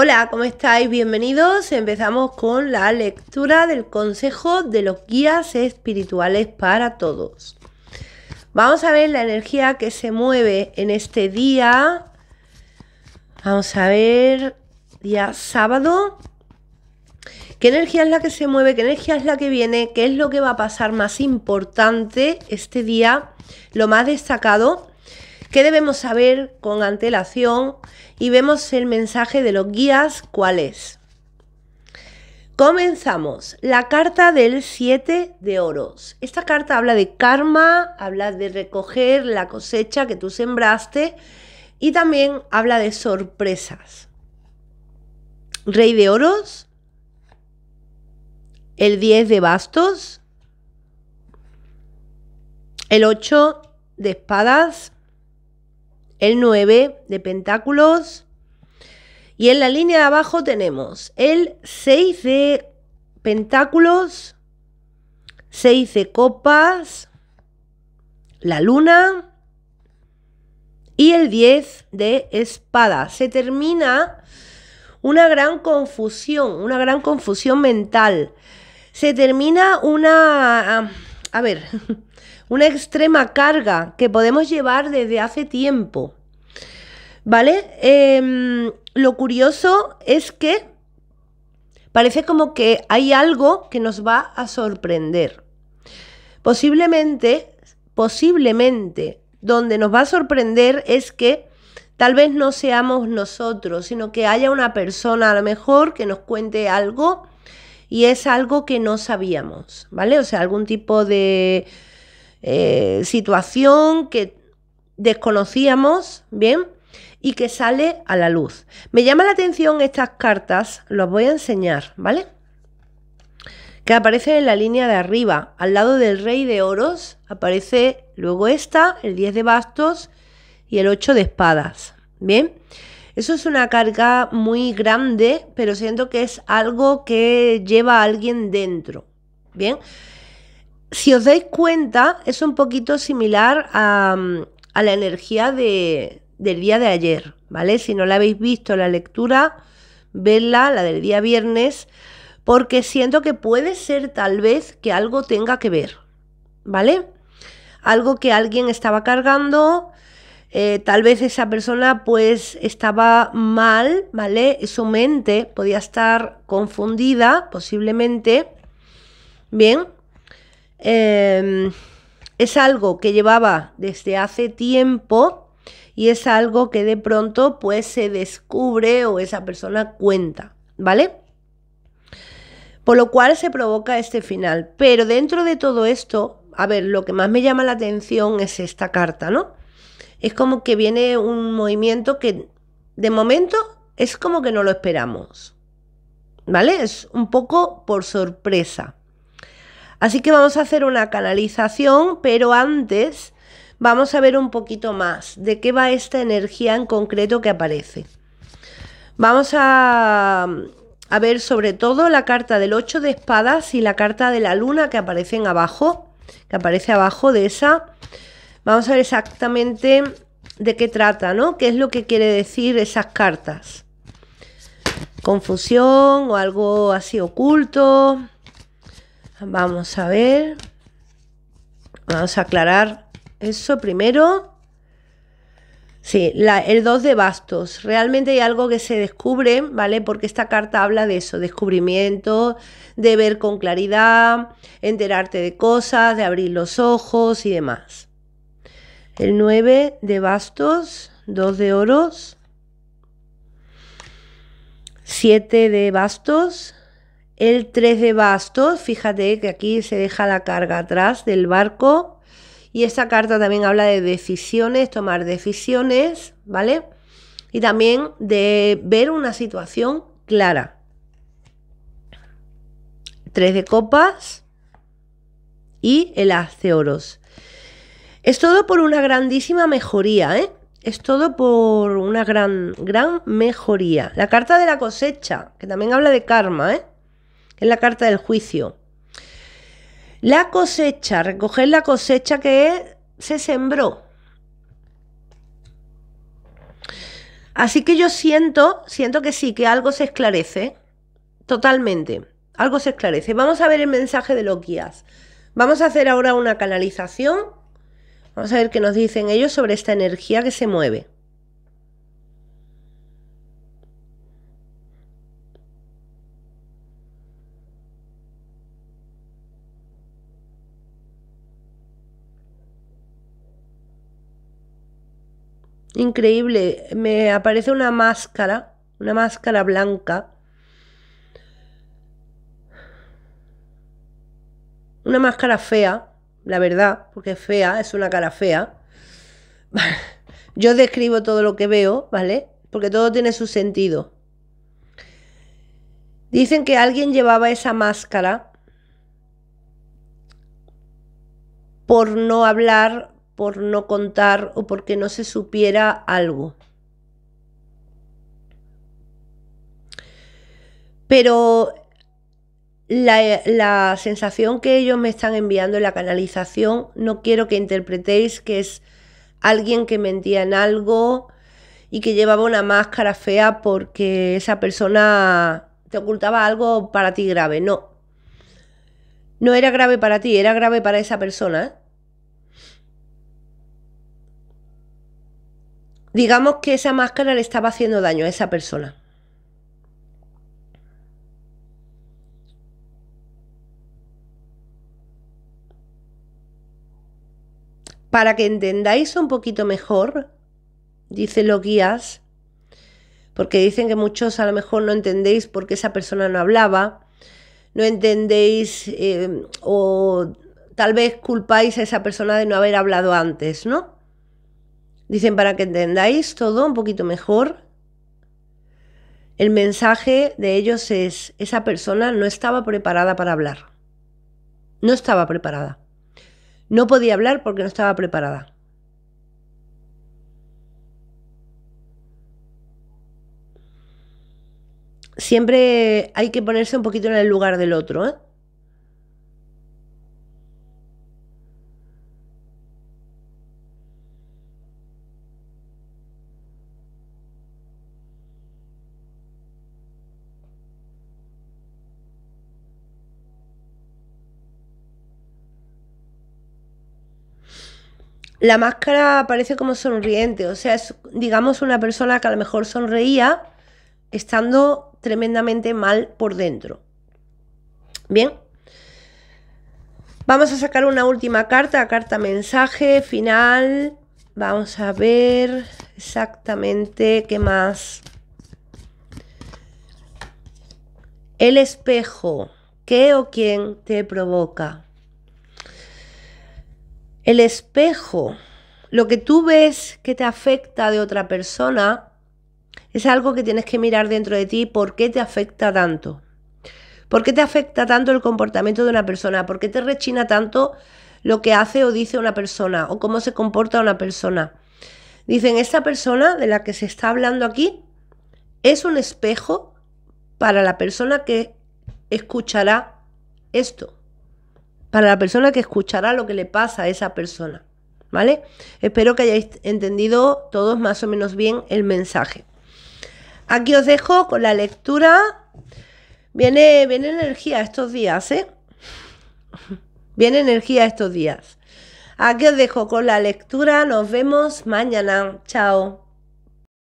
Hola, ¿cómo estáis? Bienvenidos. Empezamos con la lectura del Consejo de los Guías Espirituales para Todos. Vamos a ver la energía que se mueve en este día. Vamos a ver, día sábado. ¿Qué energía es la que se mueve? ¿Qué energía es la que viene? ¿Qué es lo que va a pasar más importante este día? Lo más destacado ¿Qué debemos saber con antelación? Y vemos el mensaje de los guías, ¿cuál es? Comenzamos. La carta del 7 de oros. Esta carta habla de karma, habla de recoger la cosecha que tú sembraste y también habla de sorpresas. Rey de oros. El 10 de bastos. El 8 de espadas el 9 de pentáculos. Y en la línea de abajo tenemos el 6 de pentáculos, 6 de copas, la luna y el 10 de espada. Se termina una gran confusión, una gran confusión mental. Se termina una... Ah, a ver, una extrema carga que podemos llevar desde hace tiempo. ¿Vale? Em, lo curioso es que parece como que hay algo que nos va a sorprender. Posiblemente, posiblemente, donde nos va a sorprender es que tal vez no seamos nosotros, sino que haya una persona a lo mejor que nos cuente algo y es algo que no sabíamos, ¿vale? O sea, algún tipo de eh, situación que desconocíamos, ¿bien? Y que sale a la luz. Me llama la atención estas cartas, los voy a enseñar, ¿vale? Que aparecen en la línea de arriba, al lado del rey de oros, aparece luego esta, el 10 de bastos y el 8 de espadas, ¿bien? Eso es una carga muy grande, pero siento que es algo que lleva a alguien dentro, ¿bien? si os dais cuenta, es un poquito similar a, mm, la energía del día de ayer, ¿vale? Si no la habéis visto la lectura, vedla, la del día viernes, porque siento que puede ser tal vez que algo tenga que ver, ¿vale? Algo que alguien estaba cargando, eh, tal vez esa persona pues estaba mal, ¿vale? Su mente podía estar confundida, posiblemente, ¿bien? Em, es algo que llevaba desde hace tiempo y es algo que de pronto pues se descubre o esa persona cuenta, ¿vale? Por lo cual se provoca este final. Pero dentro de todo esto, a ver, lo que más me llama la atención es esta carta, ¿no? Es como que viene un movimiento que de momento es como que no lo esperamos. ¿Vale? Es un poco por sorpresa. Así que vamos a hacer una canalización, pero antes vamos a ver un poquito más de qué va esta energía en concreto que aparece. Vamos a, ver sobre todo la carta del 8 de espadas y la carta de la luna que aparecen abajo, que aparece abajo de esa. Vamos a ver exactamente de qué trata, ¿no? ¿Qué es lo que quiere decir esas cartas? Confusión o algo así oculto. Vamos a ver. Vamos a aclarar eso primero. Sí, el 2 de bastos. Realmente hay algo que se descubre, ¿vale? Porque esta carta habla de eso, descubrimiento, de ver con claridad, enterarte de cosas, de abrir los ojos y demás. El 9 de bastos, 2 de oros, 7 de bastos, el 3 de bastos, fíjate que aquí se deja la carga atrás del barco. Y esta carta también habla de decisiones, tomar decisiones, ¿vale? Y también de ver una situación clara. 3 de copas y el as de oros. Es todo por una grandísima mejoría, ¿eh? Es todo por una gran, gran mejoría. La carta de la cosecha, que también habla de karma, ¿eh? es la carta del juicio. La cosecha, recoger la cosecha que se sembró. Así que yo siento, siento que sí, que algo se esclarece. Totalmente. Algo se esclarece. Vamos a ver el mensaje de los guías. Vamos a hacer ahora una canalización. Vamos a ver qué nos dicen ellos sobre esta energía que se mueve. increíble. Me aparece una máscara, una máscara blanca. Una máscara fea, la verdad, porque es fea, es una cara fea. Yo describo todo lo que veo, ¿vale? Porque todo tiene su sentido. Dicen que alguien llevaba esa máscara por no hablar por no contar o porque no se supiera algo. Pero la, sensación que ellos me están enviando en la canalización, no quiero que interpretéis que es alguien que mentía en algo y que llevaba una máscara fea porque esa persona te ocultaba algo para ti grave. No. No era grave para ti, era grave para esa persona. ¿eh? digamos que esa máscara le estaba haciendo daño a esa persona. Para que entendáis un poquito mejor, dice los guías, porque dicen que muchos a lo mejor no entendéis por qué esa persona no hablaba, no entendéis eh, o tal vez culpáis a esa persona de no haber hablado antes, ¿no? Dicen, para que entendáis todo un poquito mejor, el mensaje de ellos es, esa persona no estaba preparada para hablar. No estaba preparada. No podía hablar porque no estaba preparada. Siempre hay que ponerse un poquito en el lugar del otro, ¿eh? la máscara parece como sonriente, o sea, es, digamos, una persona que a lo mejor sonreía estando tremendamente mal por dentro. Bien. Vamos a sacar una última carta, carta mensaje final. Vamos a ver exactamente qué más. El espejo, ¿qué o quién te provoca? El espejo, lo que tú ves que te afecta de otra persona, es algo que tienes que mirar dentro de ti, por qué te afecta tanto. ¿Por qué te afecta tanto el comportamiento de una persona? ¿Por qué te rechina tanto lo que hace o dice una persona o cómo se comporta una persona? Dicen, esta persona de la que se está hablando aquí es un espejo para la persona que escuchará esto para la persona que escuchará lo que le pasa a esa persona. ¿Vale? Espero que hayáis entendido todos más o menos bien el mensaje. Aquí os dejo con la lectura. Viene, viene energía estos días, ¿eh? Viene energía estos días. Aquí os dejo con la lectura. Nos vemos mañana. Chao.